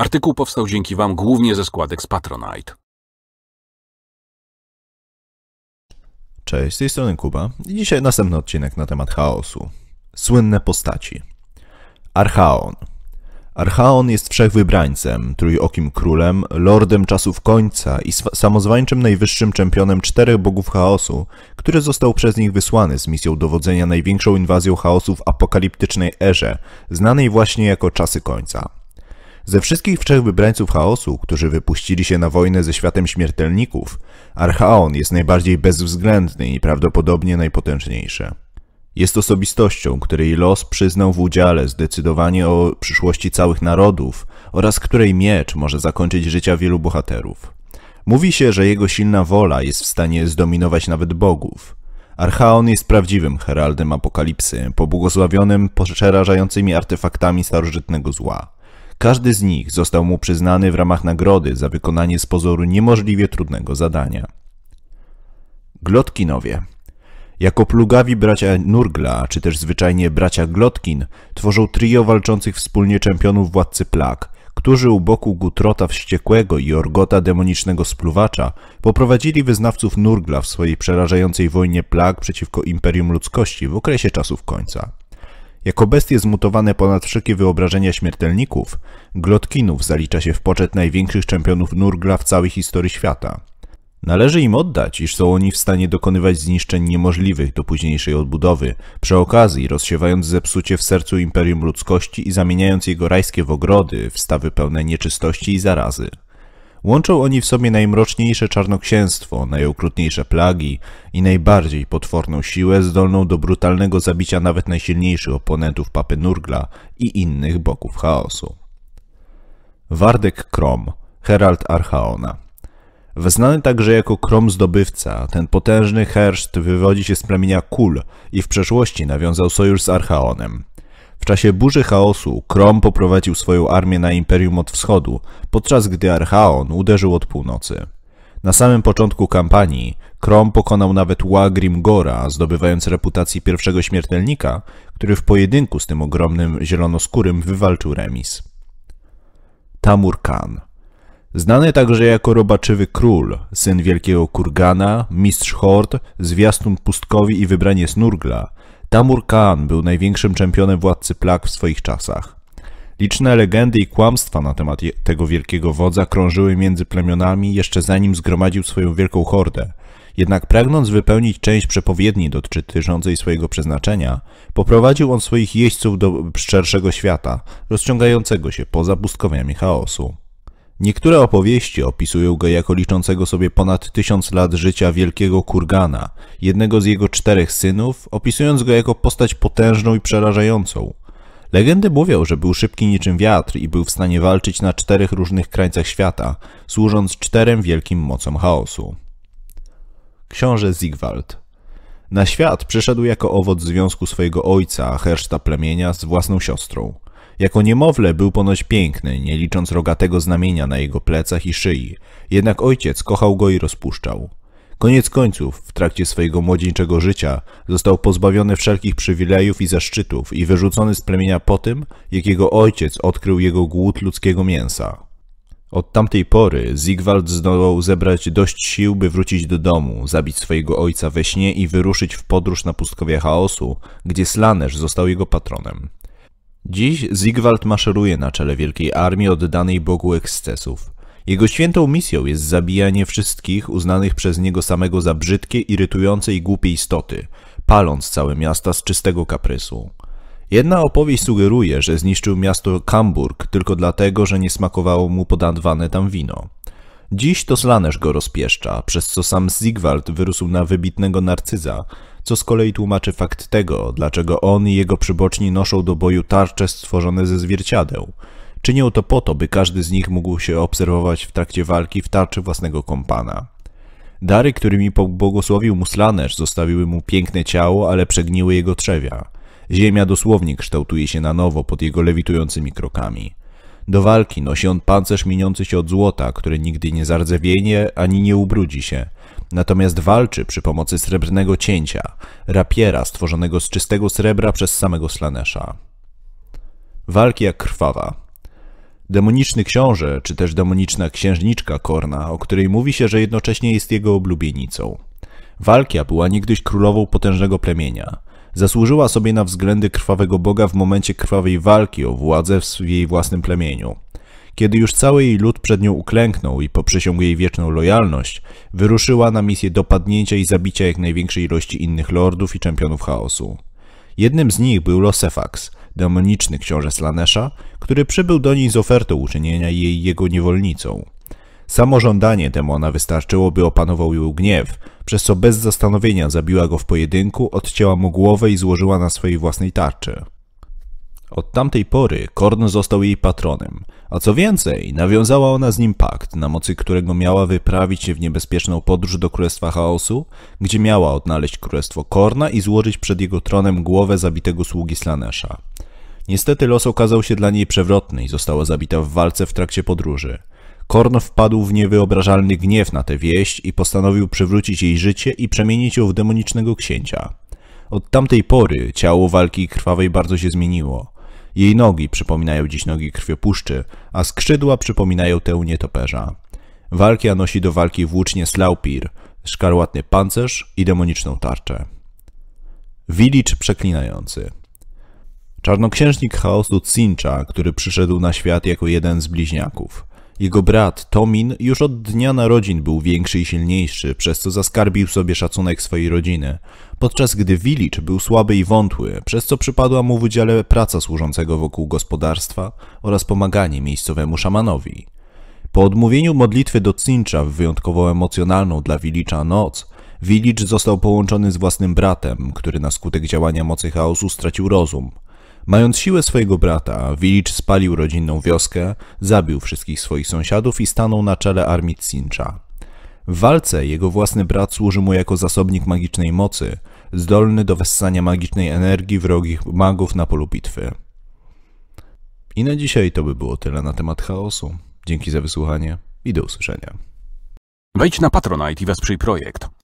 Artykuł powstał dzięki Wam głównie ze składek z Patronite. Cześć, z tej strony Kuba dzisiaj następny odcinek na temat chaosu. Słynne postaci. Archaon. Archaon jest wszechwybrańcem, trójokim królem, lordem czasów końca i samozwańczym najwyższym czempionem czterech bogów chaosu, który został przez nich wysłany z misją dowodzenia największą inwazją chaosu w apokaliptycznej erze, znanej właśnie jako czasy końca. Ze wszystkich trzech wybrańców chaosu, którzy wypuścili się na wojnę ze światem śmiertelników, Archaon jest najbardziej bezwzględny i prawdopodobnie najpotężniejszy. Jest osobistością, której los przyznał w udziale zdecydowanie o przyszłości całych narodów oraz której miecz może zakończyć życia wielu bohaterów. Mówi się, że jego silna wola jest w stanie zdominować nawet bogów. Archaon jest prawdziwym heraldem apokalipsy, pobłogosławionym przerażającymi artefaktami starożytnego zła. Każdy z nich został mu przyznany w ramach nagrody za wykonanie z pozoru niemożliwie trudnego zadania. Glotkinowie jako plugawi bracia Nurgla, czy też zwyczajnie bracia Glotkin, tworzą trio walczących wspólnie czempionów władcy plag, którzy u boku Gutrota Wściekłego i Orgota Demonicznego Spluwacza poprowadzili wyznawców Nurgla w swojej przerażającej wojnie plag przeciwko Imperium Ludzkości w okresie czasów końca. Jako bestie zmutowane ponad wszelkie wyobrażenia śmiertelników, Glotkinów zalicza się w poczet największych czempionów Nurgla w całej historii świata. Należy im oddać, iż są oni w stanie dokonywać zniszczeń niemożliwych do późniejszej odbudowy, przy okazji rozsiewając zepsucie w sercu imperium ludzkości i zamieniając jego rajskie w ogrody, w stawy pełne nieczystości i zarazy. Łączą oni w sobie najmroczniejsze czarnoksięstwo, najokrutniejsze plagi i najbardziej potworną siłę zdolną do brutalnego zabicia nawet najsilniejszych oponentów papy Nurgla i innych boków chaosu. Wardek Krom, Herald Archaona wznany także jako Krom Zdobywca, ten potężny herszt wywodzi się z plemienia Kul i w przeszłości nawiązał sojusz z Archaonem. W czasie burzy chaosu Krom poprowadził swoją armię na imperium od wschodu, podczas gdy Archaon uderzył od północy. Na samym początku kampanii Krom pokonał nawet Łagrim Gora, zdobywając reputację pierwszego śmiertelnika, który w pojedynku z tym ogromnym zielonoskórym wywalczył remis. Tamur Khan Znany także jako robaczywy król, syn wielkiego kurgana, mistrz hord, zwiastun pustkowi i wybranie snurgla, Tamur Kaan był największym czempionem władcy plag w swoich czasach. Liczne legendy i kłamstwa na temat tego wielkiego wodza krążyły między plemionami jeszcze zanim zgromadził swoją wielką hordę. Jednak pragnąc wypełnić część przepowiedni dotyczącej swojego przeznaczenia, poprowadził on swoich jeźdźców do szczerszego świata, rozciągającego się poza pustkowiami chaosu. Niektóre opowieści opisują go jako liczącego sobie ponad tysiąc lat życia wielkiego kurgana, jednego z jego czterech synów, opisując go jako postać potężną i przerażającą. Legendy mówią, że był szybki niczym wiatr i był w stanie walczyć na czterech różnych krańcach świata, służąc czterem wielkim mocom chaosu. Książę Zigwald Na świat przyszedł jako owoc związku swojego ojca, herszta plemienia, z własną siostrą – jako niemowlę był ponoć piękny, nie licząc rogatego znamienia na jego plecach i szyi, jednak ojciec kochał go i rozpuszczał. Koniec końców, w trakcie swojego młodzieńczego życia, został pozbawiony wszelkich przywilejów i zaszczytów i wyrzucony z plemienia po tym, jak jego ojciec odkrył jego głód ludzkiego mięsa. Od tamtej pory Zygwald zdołał zebrać dość sił, by wrócić do domu, zabić swojego ojca we śnie i wyruszyć w podróż na pustkowie chaosu, gdzie Slanesh został jego patronem. Dziś Zigwald maszeruje na czele wielkiej armii oddanej Bogu ekscesów. Jego świętą misją jest zabijanie wszystkich uznanych przez niego samego za brzydkie, irytujące i głupie istoty, paląc całe miasta z czystego kaprysu. Jedna opowieść sugeruje, że zniszczył miasto Hamburg tylko dlatego, że nie smakowało mu podawane tam wino. Dziś to Slaneż go rozpieszcza, przez co sam Zigwald wyrósł na wybitnego narcyza, co z kolei tłumaczy fakt tego, dlaczego on i jego przyboczni noszą do boju tarcze stworzone ze zwierciadeł. Czynią to po to, by każdy z nich mógł się obserwować w trakcie walki w tarczy własnego kompana. Dary, którymi pobłogosławił mu zostawiły mu piękne ciało, ale przegniły jego trzewia. Ziemia dosłownie kształtuje się na nowo pod jego lewitującymi krokami. Do walki nosi on pancerz mieniący się od złota, który nigdy nie zardzewieje ani nie ubrudzi się. Natomiast walczy przy pomocy srebrnego cięcia, rapiera stworzonego z czystego srebra przez samego Slanesha. Walki jak krwawa, Demoniczny książę, czy też demoniczna księżniczka Korna, o której mówi się, że jednocześnie jest jego oblubienicą. Walkia była niegdyś królową potężnego plemienia. Zasłużyła sobie na względy krwawego boga w momencie krwawej walki o władzę w jej własnym plemieniu. Kiedy już cały jej lud przed nią uklęknął i poprzysiągł jej wieczną lojalność, wyruszyła na misję dopadnięcia i zabicia jak największej ilości innych lordów i czempionów chaosu. Jednym z nich był Losefax, demoniczny książę Slanesha, który przybył do niej z ofertą uczynienia jej jego niewolnicą. Samo żądanie demona wystarczyło, by opanował ją gniew, przez co bez zastanowienia zabiła go w pojedynku, odcięła mu głowę i złożyła na swojej własnej tarczy. Od tamtej pory Korn został jej patronem, a co więcej, nawiązała ona z nim pakt, na mocy którego miała wyprawić się w niebezpieczną podróż do Królestwa Chaosu, gdzie miała odnaleźć Królestwo Korna i złożyć przed jego tronem głowę zabitego sługi Slanesha. Niestety los okazał się dla niej przewrotny i została zabita w walce w trakcie podróży. Korn wpadł w niewyobrażalny gniew na tę wieść i postanowił przywrócić jej życie i przemienić ją w demonicznego księcia. Od tamtej pory ciało walki krwawej bardzo się zmieniło. Jej nogi przypominają dziś nogi krwiopuszczy, a skrzydła przypominają tę nietoperza. Walkia nosi do walki włócznie Slaupir, szkarłatny pancerz i demoniczną tarczę. Wilicz przeklinający. Czarnoksiężnik chaosu Cincha, który przyszedł na świat jako jeden z bliźniaków – jego brat, Tomin, już od dnia narodzin był większy i silniejszy, przez co zaskarbił sobie szacunek swojej rodziny, podczas gdy Wilicz był słaby i wątły, przez co przypadła mu w udziale praca służącego wokół gospodarstwa oraz pomaganie miejscowemu szamanowi. Po odmówieniu modlitwy do Cincha w wyjątkowo emocjonalną dla Wilicza noc, Wilicz został połączony z własnym bratem, który na skutek działania mocy chaosu stracił rozum – Mając siłę swojego brata, Wilicz spalił rodzinną wioskę, zabił wszystkich swoich sąsiadów i stanął na czele armii Cincha. W walce jego własny brat służy mu jako zasobnik magicznej mocy, zdolny do wessania magicznej energii wrogich magów na polu bitwy. I na dzisiaj to by było tyle na temat chaosu. Dzięki za wysłuchanie i do usłyszenia. Wejdź na Patronite i wesprzyj projekt.